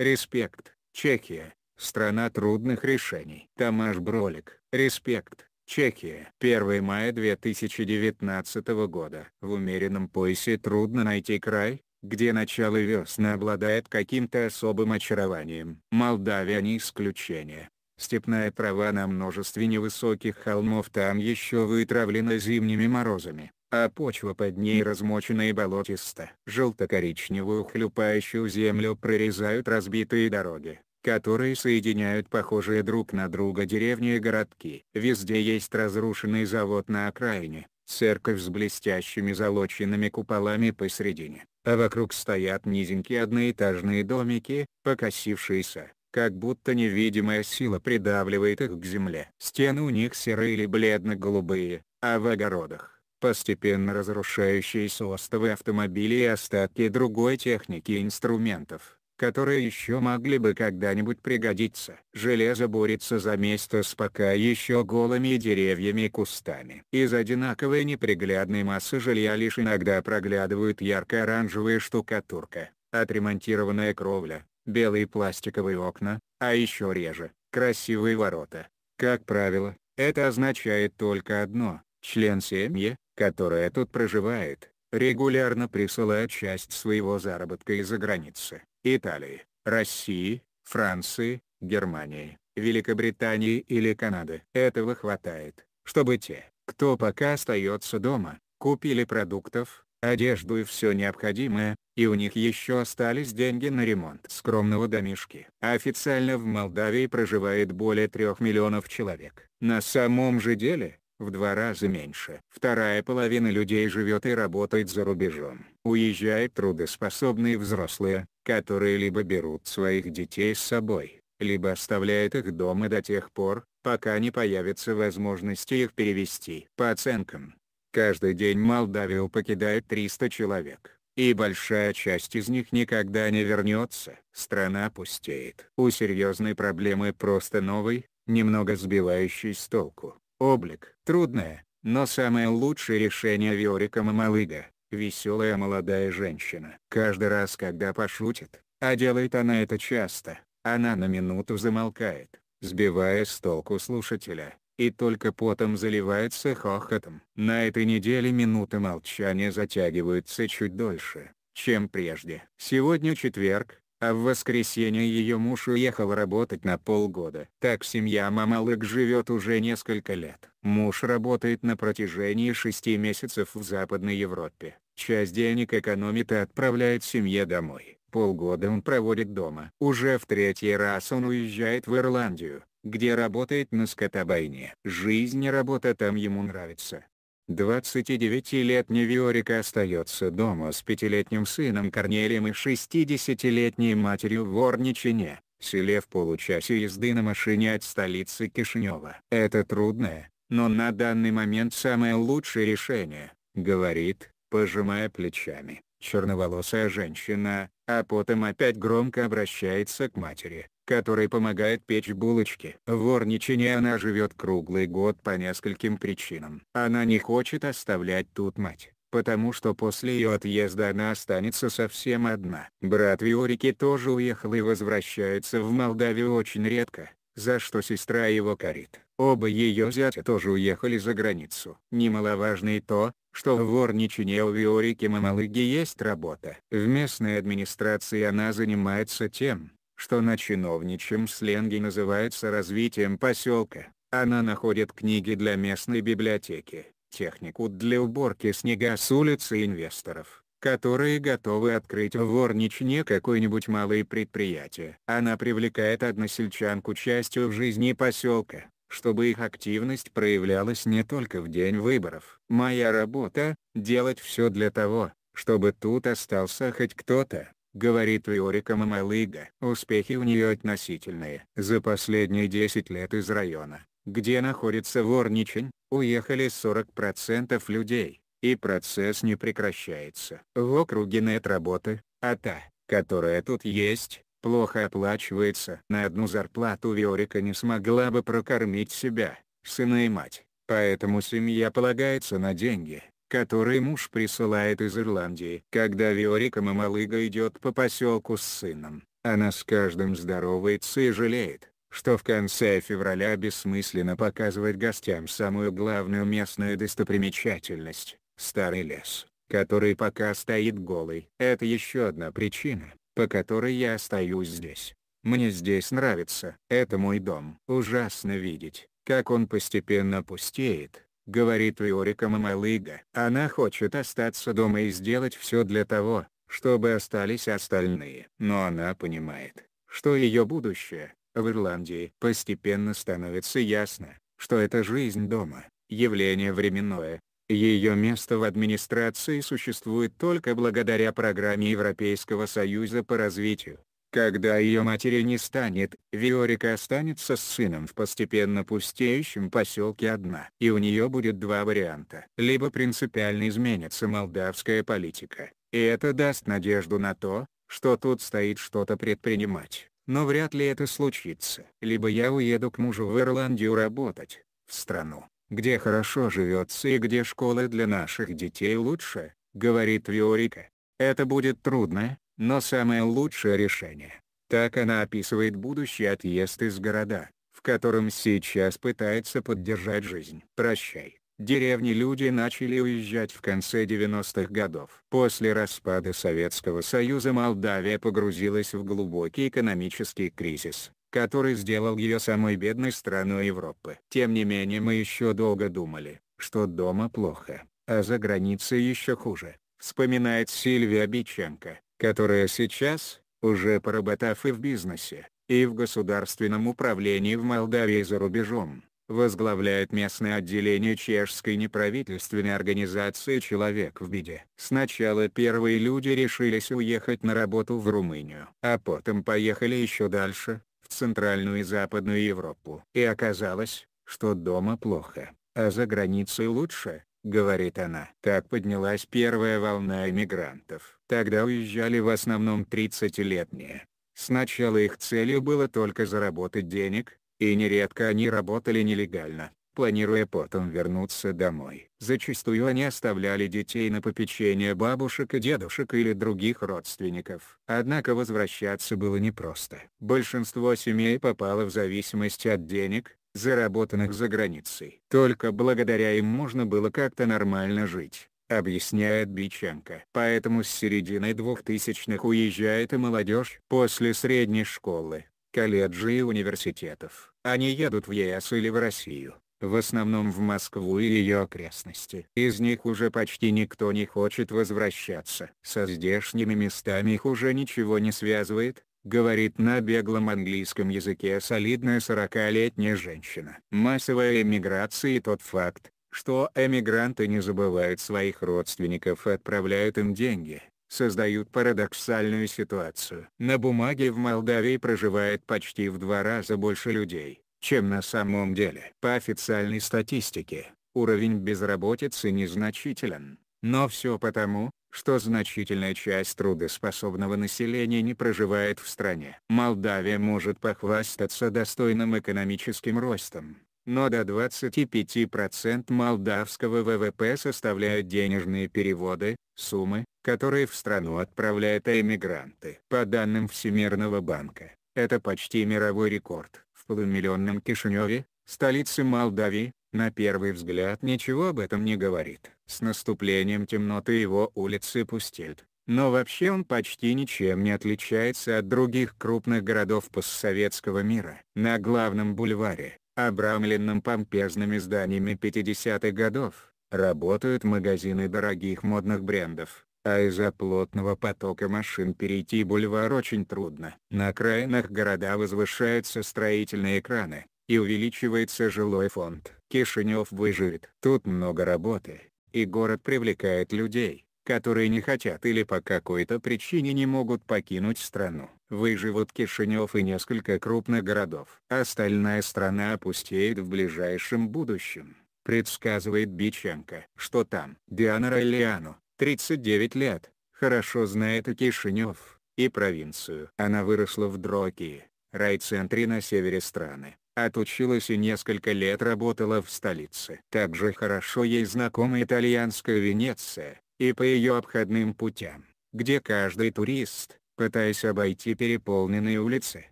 Респект, Чехия. Страна трудных решений. Тамаш Бролик. Респект. Чехия. 1 мая 2019 года. В умеренном поясе трудно найти край, где начало весны обладает каким-то особым очарованием. Молдавия не исключение. Степная трава на множестве невысоких холмов там еще вытравлена зимними морозами а почва под ней размочена и болотиста. Желто-коричневую хлюпающую землю прорезают разбитые дороги, которые соединяют похожие друг на друга деревни и городки. Везде есть разрушенный завод на окраине, церковь с блестящими золоченными куполами посредине, а вокруг стоят низенькие одноэтажные домики, покосившиеся, как будто невидимая сила придавливает их к земле. Стены у них серые или бледно-голубые, а в огородах постепенно разрушающиеся остовы автомобилей и остатки другой техники и инструментов, которые еще могли бы когда-нибудь пригодиться. Железо борется за место с пока еще голыми деревьями и кустами. Из одинаковой неприглядной массы жилья лишь иногда проглядывают ярко-оранжевая штукатурка, отремонтированная кровля, белые пластиковые окна, а еще реже, красивые ворота. Как правило, это означает только одно Член семьи, которая тут проживает, регулярно присылает часть своего заработка из-за границы, Италии, России, Франции, Германии, Великобритании или Канады. Этого хватает, чтобы те, кто пока остается дома, купили продуктов, одежду и все необходимое, и у них еще остались деньги на ремонт скромного домишки. Официально в Молдавии проживает более трех миллионов человек. На самом же деле, в два раза меньше. Вторая половина людей живет и работает за рубежом. Уезжают трудоспособные взрослые, которые либо берут своих детей с собой, либо оставляют их дома до тех пор, пока не появится возможности их перевести. По оценкам, каждый день Молдавию покидает 300 человек, и большая часть из них никогда не вернется. Страна пустеет. У серьезной проблемы просто новый, немного сбивающий с толку Облик. Трудное, но самое лучшее решение Виорика Мамалыга. Веселая молодая женщина. Каждый раз когда пошутит, а делает она это часто, она на минуту замолкает, сбивая с толку слушателя, и только потом заливается хохотом. На этой неделе минуты молчания затягиваются чуть дольше, чем прежде. Сегодня четверг, а в воскресенье ее муж уехал работать на полгода. Так семья Мамалык живет уже несколько лет. Муж работает на протяжении шести месяцев в Западной Европе. Часть денег экономит и отправляет семье домой. Полгода он проводит дома. Уже в третий раз он уезжает в Ирландию, где работает на скотобойне. Жизнь и работа там ему нравится. 29-летний Виорика остается дома с пятилетним сыном Корнелием и 60-летней матерью в Орничине, селе в получасе езды на машине от столицы Кишинева. «Это трудное, но на данный момент самое лучшее решение», — говорит, пожимая плечами, черноволосая женщина, а потом опять громко обращается к матери который помогает печь булочки. В Орничине она живет круглый год по нескольким причинам. Она не хочет оставлять тут мать, потому что после ее отъезда она останется совсем одна. Брат Виорики тоже уехал и возвращается в Молдавию очень редко, за что сестра его корит. Оба ее зятя тоже уехали за границу. Немаловажно и то, что в Орничине у Виорики Мамалыги есть работа. В местной администрации она занимается тем, что на чиновничьем сленге называется развитием поселка. Она находит книги для местной библиотеки, технику для уборки снега с улицы инвесторов, которые готовы открыть в ворничне какое-нибудь малое предприятие. Она привлекает односельчан к участию в жизни поселка, чтобы их активность проявлялась не только в день выборов. Моя работа – делать все для того, чтобы тут остался хоть кто-то, говорит Виорика Мамалыга. Успехи у нее относительные. За последние 10 лет из района, где находится Ворничень, уехали 40% людей, и процесс не прекращается. В округе нет работы, а та, которая тут есть, плохо оплачивается. На одну зарплату Виорика не смогла бы прокормить себя, сына и мать, поэтому семья полагается на деньги, Который муж присылает из Ирландии. Когда Виорика Мамалыга идет по поселку с сыном, она с каждым здоровается и жалеет, что в конце февраля бессмысленно показывать гостям самую главную местную достопримечательность – старый лес, который пока стоит голый. Это еще одна причина, по которой я остаюсь здесь. Мне здесь нравится. Это мой дом. Ужасно видеть, как он постепенно пустеет, говорит Риорика Мамалыга. Она хочет остаться дома и сделать все для того, чтобы остались остальные. Но она понимает, что ее будущее, в Ирландии. Постепенно становится ясно, что это жизнь дома, явление временное, ее место в администрации существует только благодаря программе Европейского Союза по развитию, когда ее матери не станет, Виорика останется с сыном в постепенно пустеющем поселке одна. И у нее будет два варианта. Либо принципиально изменится молдавская политика, и это даст надежду на то, что тут стоит что-то предпринимать. Но вряд ли это случится. Либо я уеду к мужу в Ирландию работать, в страну, где хорошо живется и где школы для наших детей лучше, говорит Виорика. Это будет трудно, но самое лучшее решение. Так она описывает будущий отъезд из города, в котором сейчас пытается поддержать жизнь. Прощай. Деревни люди начали уезжать в конце 90-х годов. После распада Советского Союза Молдавия погрузилась в глубокий экономический кризис, который сделал ее самой бедной страной Европы. Тем не менее мы еще долго думали, что дома плохо, а за границей еще хуже, вспоминает Сильвия Биченко которая сейчас, уже поработав и в бизнесе, и в государственном управлении в Молдавии и за рубежом, возглавляет местное отделение чешской неправительственной организации «Человек в беде». Сначала первые люди решились уехать на работу в Румынию, а потом поехали еще дальше, в Центральную и Западную Европу. И оказалось, что дома плохо, а за границей лучше говорит она. Так поднялась первая волна иммигрантов. Тогда уезжали в основном 30-летние. Сначала их целью было только заработать денег, и нередко они работали нелегально, планируя потом вернуться домой. Зачастую они оставляли детей на попечение бабушек и дедушек или других родственников. Однако возвращаться было непросто. Большинство семей попало в зависимость от денег, заработанных за границей. Только благодаря им можно было как-то нормально жить, объясняет Биченко. Поэтому с середины двухтысячных уезжает и молодежь. После средней школы, колледжей и университетов, они едут в ЕС или в Россию. В основном в Москву и ее окрестности. Из них уже почти никто не хочет возвращаться. Со здешними местами их уже ничего не связывает, говорит на беглом английском языке солидная 40-летняя женщина. Массовая эмиграция и тот факт, что эмигранты не забывают своих родственников и отправляют им деньги, создают парадоксальную ситуацию. На бумаге в Молдавии проживает почти в два раза больше людей, чем на самом деле. По официальной статистике, уровень безработицы незначителен. Но все потому, что значительная часть трудоспособного населения не проживает в стране. Молдавия может похвастаться достойным экономическим ростом, но до 25% молдавского ВВП составляют денежные переводы, суммы, которые в страну отправляют эмигранты. По данным Всемирного банка, это почти мировой рекорд. В полумиллионном Кишиневе, столицы Молдавии, на первый взгляд ничего об этом не говорит. С наступлением темноты его улицы пустеют, но вообще он почти ничем не отличается от других крупных городов постсоветского мира. На главном бульваре, обрамленном помпезными зданиями 50-х годов, работают магазины дорогих модных брендов, а из-за плотного потока машин перейти бульвар очень трудно. На окраинах города возвышаются строительные краны и увеличивается жилой фонд. Кишинев выживет. Тут много работы, и город привлекает людей, которые не хотят или по какой-то причине не могут покинуть страну. Выживут Кишинев и несколько крупных городов. Остальная страна опустеет в ближайшем будущем, предсказывает Биченко. Что там? Диана Ролиану, 39 лет, хорошо знает и Кишинев, и провинцию. Она выросла в Дрокии, райцентре на севере страны отучилась и несколько лет работала в столице. Также хорошо ей знакома итальянская Венеция, и по ее обходным путям, где каждый турист, пытаясь обойти переполненные улицы,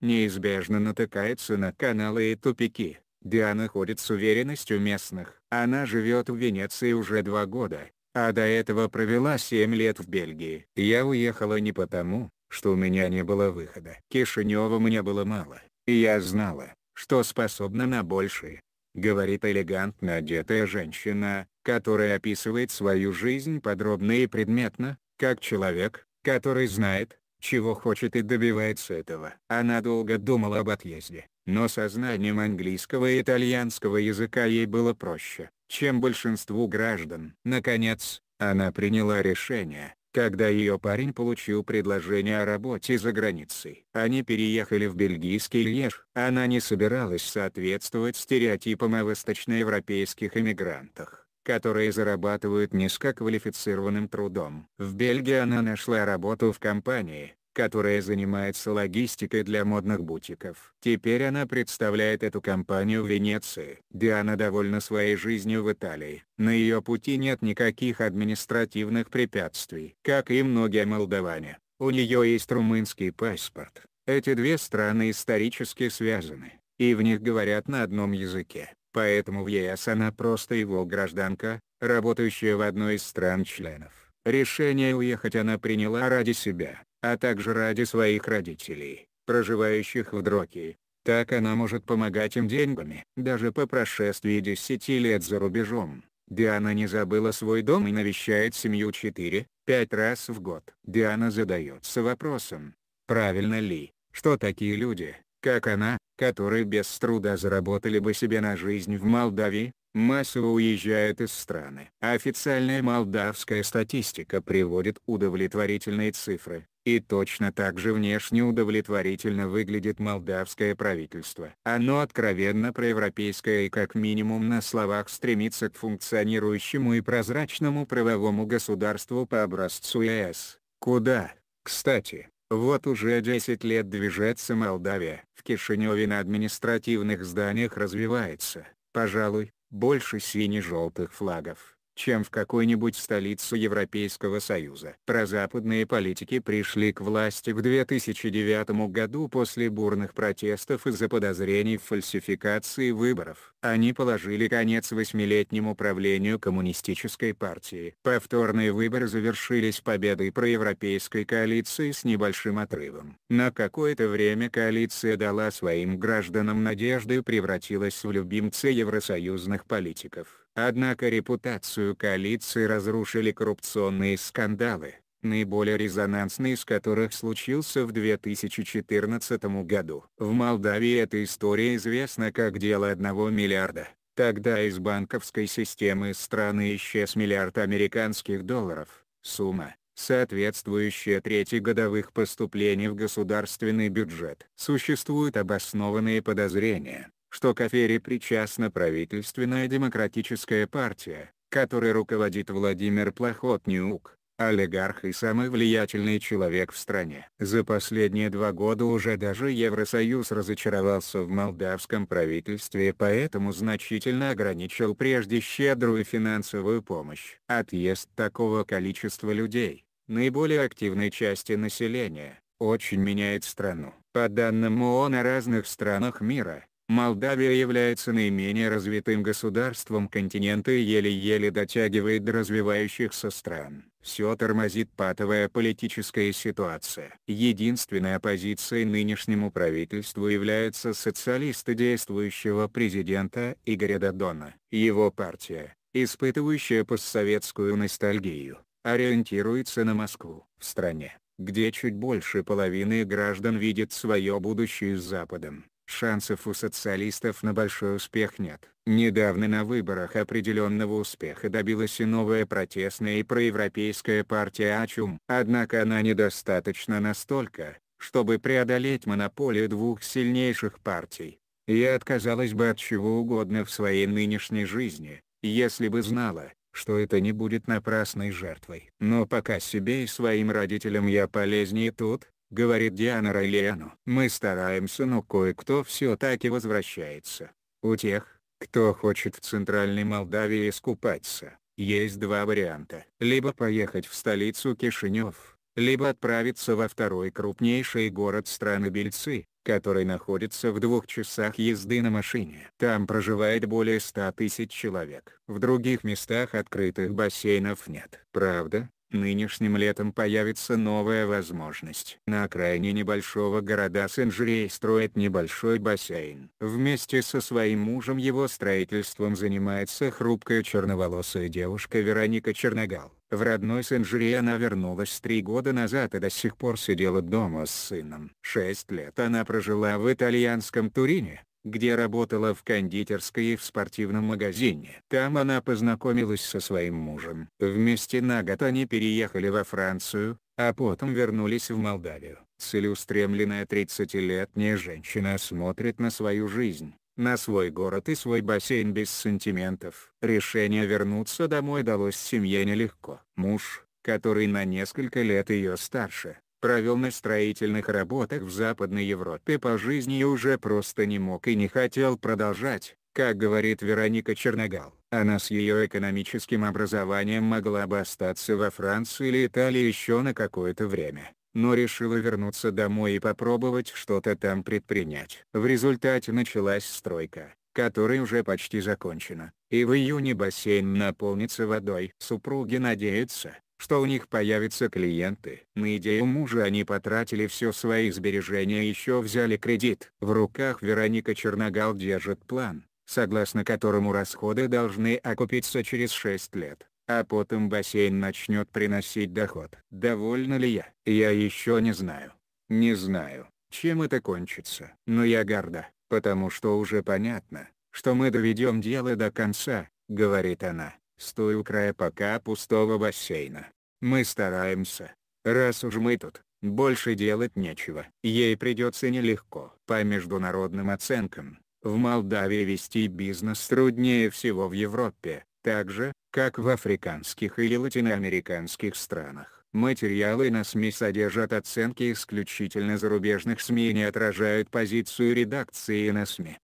неизбежно натыкается на каналы и тупики. Диана ходит с уверенностью местных. Она живет в Венеции уже два года, а до этого провела 7 лет в Бельгии. Я уехала не потому, что у меня не было выхода. Кишинева мне было мало, и я знала, что способна на большее, говорит элегантно одетая женщина, которая описывает свою жизнь подробно и предметно, как человек, который знает, чего хочет и добивается этого. Она долго думала об отъезде, но со знанием английского и итальянского языка ей было проще, чем большинству граждан. Наконец, она приняла решение, когда ее парень получил предложение о работе за границей. Они переехали в бельгийский Льеж. Она не собиралась соответствовать стереотипам о восточноевропейских эмигрантах которые зарабатывают низкоквалифицированным трудом. В Бельгии она нашла работу в компании, которая занимается логистикой для модных бутиков. Теперь она представляет эту компанию в Венеции. Диана довольна своей жизнью в Италии. На ее пути нет никаких административных препятствий. Как и многие молдаване, у нее есть румынский паспорт. Эти две страны исторически связаны, и в них говорят на одном языке. Поэтому в ЕС она просто его гражданка, работающая в одной из стран-членов. Решение уехать она приняла ради себя, а также ради своих родителей, проживающих в Дроке. Так она может помогать им деньгами. Даже по прошествии 10 лет за рубежом, Диана не забыла свой дом и навещает семью 4-5 раз в год. Диана задается вопросом, правильно ли, что такие люди, как она, которые без труда заработали бы себе на жизнь в Молдавии, массово уезжают из страны. А официальная молдавская статистика приводит удовлетворительные цифры, и точно так же внешне удовлетворительно выглядит молдавское правительство. Оно откровенно проевропейское и как минимум на словах стремится к функционирующему и прозрачному правовому государству по образцу ЕС. Куда, кстати, вот уже 10 лет движется Молдавия. В Кишиневе на административных зданиях развивается, пожалуй, больше сине-желтых флагов чем в какой-нибудь столице Европейского Союза. Прозападные политики пришли к власти в 2009 году после бурных протестов из-за подозрений в фальсификации выборов. Они положили конец восьмилетнему правлению Коммунистической партии. Повторные выборы завершились победой проевропейской коалиции с небольшим отрывом. На какое-то время коалиция дала своим гражданам надежды и превратилась в любимца евросоюзных политиков. Однако репутацию коалиции разрушили коррупционные скандалы, наиболее резонансный из которых случился в 2014 году. В Молдавии эта история известна как «Дело одного миллиарда». Тогда из банковской системы страны исчез миллиард американских долларов, сумма, соответствующая трети годовых поступлений в государственный бюджет. Существуют обоснованные подозрения, что к причастна правительственная демократическая партия, которой руководит Владимир Плохотнюк, олигарх и самый влиятельный человек в стране. За последние два года уже даже Евросоюз разочаровался в молдавском правительстве и поэтому значительно ограничил прежде щедрую финансовую помощь. Отъезд такого количества людей, наиболее активной части населения, очень меняет страну. По данным ООН о разных странах мира, Молдавия является наименее развитым государством континента и еле-еле дотягивает до развивающихся стран. Все тормозит патовая политическая ситуация. Единственной оппозицией нынешнему правительству являются социалисты действующего президента Игоря Дадона. Его партия, испытывающая постсоветскую ностальгию, ориентируется на Москву. В стране, где чуть больше половины граждан видит свое будущее с Западом шансов у социалистов на большой успех нет. Недавно на выборах определенного успеха добилась и новая протестная и проевропейская партия Ачум. Однако она недостаточно настолько, чтобы преодолеть монополию двух сильнейших партий. Я отказалась бы от чего угодно в своей нынешней жизни, если бы знала, что это не будет напрасной жертвой. Но пока себе и своим родителям я полезнее тут, говорит Диана Райлену: Мы стараемся но кое-кто все таки возвращается. У тех, кто хочет в Центральной Молдавии искупаться, есть два варианта. Либо поехать в столицу Кишинев, либо отправиться во второй крупнейший город страны Бельцы, который находится в двух часах езды на машине. Там проживает более 100 тысяч человек. В других местах открытых бассейнов нет. Правда, Нынешним летом появится новая возможность. На окраине небольшого города Сенжерей строит небольшой бассейн. Вместе со своим мужем его строительством занимается хрупкая черноволосая девушка Вероника Черногал. В родной Сенжери она вернулась три года назад и до сих пор сидела дома с сыном. Шесть лет она прожила в итальянском Турине, где работала в кондитерской и в спортивном магазине. Там она познакомилась со своим мужем. Вместе на год они переехали во Францию, а потом вернулись в Молдавию. Целеустремленная 30-летняя женщина смотрит на свою жизнь, на свой город и свой бассейн без сантиментов. Решение вернуться домой далось семье нелегко. Муж, который на несколько лет ее старше, провел на строительных работах в Западной Европе по жизни и уже просто не мог и не хотел продолжать, как говорит Вероника Черногал. Она с ее экономическим образованием могла бы остаться во Франции или Италии еще на какое-то время, но решила вернуться домой и попробовать что-то там предпринять. В результате началась стройка, которая уже почти закончена, и в июне бассейн наполнится водой. Супруги надеются, что у них появятся клиенты. На идею мужа они потратили все свои сбережения и еще взяли кредит. В руках Вероника Черногал держит план, согласно которому расходы должны окупиться через 6 лет, а потом бассейн начнет приносить доход. Довольна ли я? Я еще не знаю. Не знаю, чем это кончится. Но я горда, потому что уже понятно, что мы доведем дело до конца, говорит она стоя у края пока пустого бассейна. Мы стараемся. Раз уж мы тут, больше делать нечего. Ей придется нелегко. По международным оценкам, в Молдавии вести бизнес труднее всего в Европе, так же, как в африканских или латиноамериканских странах. Материалы на СМИ содержат оценки исключительно зарубежных СМИ и не отражают позицию редакции на СМИ.